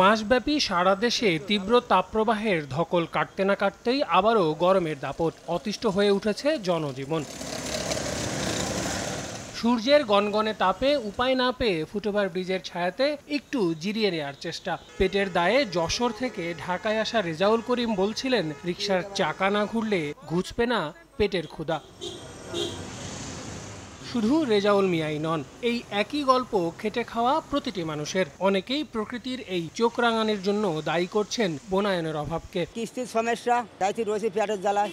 মাসব্যাপী সারা দেশে তীব্র তাপপ্রবাহের ধকল কাটতে না কাটতেই আবারও গরমের দাপট অতিষ্ঠ হয়ে উঠেছে জনজীবন সূর্যের গনগনে তাপে উপায় না পেয়ে ফুটওভার ব্রিজের ছায়াতে একটু জিরিয়ে নেওয়ার চেষ্টা পেটের দায়ে যশোর থেকে ঢাকায় আসা রেজাউল করিম বলছিলেন রিক্সার চাকা না ঘুরলে ঘুচবে না পেটের ক্ষুধা শুধু রেজাউল মিয়াই নন এই একই গল্প খেটে খাওয়া প্রতিটি মানুষের অনেকেই প্রকৃতির এই চোখ রাঙানির জন্য দায়ী করছেন বনায়নের অভাবকে কিস্তির সমস্যা দায়িত্ব রয়েছে পেটের জ্বালায়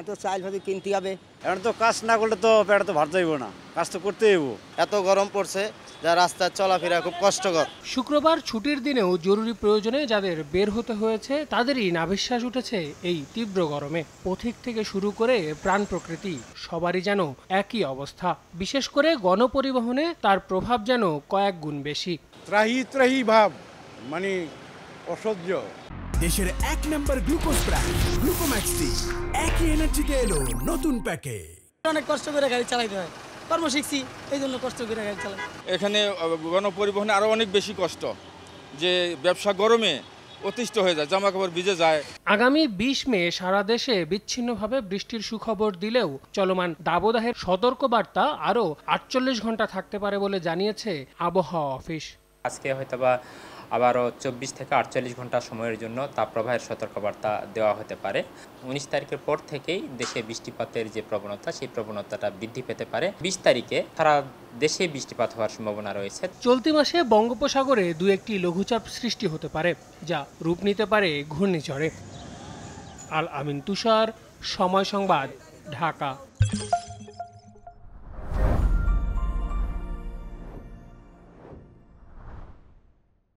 এত চাল ভাবে কিনতে হবে এখন তো কাজ না করলে তো পেটা তো ভারতে না কাজ তো করতে হইব এত গরম পড়ছে যা রাস্তায় চলাফেরা খুব কষ্টকর শুক্রবার ছুটির দিনেও জরুরি প্রয়োজনে যাদের বের হতে হয়েছে তাদেরই নাভিশ্বাস উঠেছে এই তীব্র গরমে পথিক থেকে শুরু করে প্রাণ প্রকৃতি সবারই যেন একই অবস্থা বিশেষ করে গণপরিবহনে তার প্রভাব যেন কয়েক গুণ বেশি ত্রাহি ত্রাহি ভাব মানে অসহ্য দেশের এক নম্বর গ্লুকোজ ব্র্যান্ড গ্লুকোম্যাক্স টি একই এনার্জিতে এলো নতুন প্যাকে অনেক কষ্ট করে গাড়ি চালাইতে হয় কর্ম শিখছি এই জন্য কষ্ট করে গাড়ি চালাই এখানে গণপরিবহনে আরো অনেক বেশি কষ্ট যে ব্যবসা গরমে অতিষ্ঠ হয়ে যায় জামা কাপড় ভিজে যায় আগামী বিশ মে সারা দেশে বিচ্ছিন্নভাবে বৃষ্টির সুখবর দিলেও চলমান দাবদাহের সতর্ক বার্তা আরও আটচল্লিশ ঘন্টা থাকতে পারে বলে জানিয়েছে আবহাওয়া অফিস আজকে হয়তোবা আবারও চব্বিশ থেকে আটচল্লিশ ঘন্টা সময়ের জন্য তাপপ্রবাহের সতর্কবার্তা দেওয়া হতে পারে উনিশ তারিখের পর থেকেই দেশে বৃষ্টিপাতের যে প্রবণতা সেই প্রবণতাটা বৃদ্ধি পেতে পারে বিশ তারিখে সারা দেশে বৃষ্টিপাত হওয়ার সম্ভাবনা রয়েছে চলতি মাসে বঙ্গোপসাগরে দু একটি লঘুচাপ সৃষ্টি হতে পারে যা রূপ নিতে পারে ঘূর্ণিঝড়ে আল আমিন তুষার সময় সংবাদ ঢাকা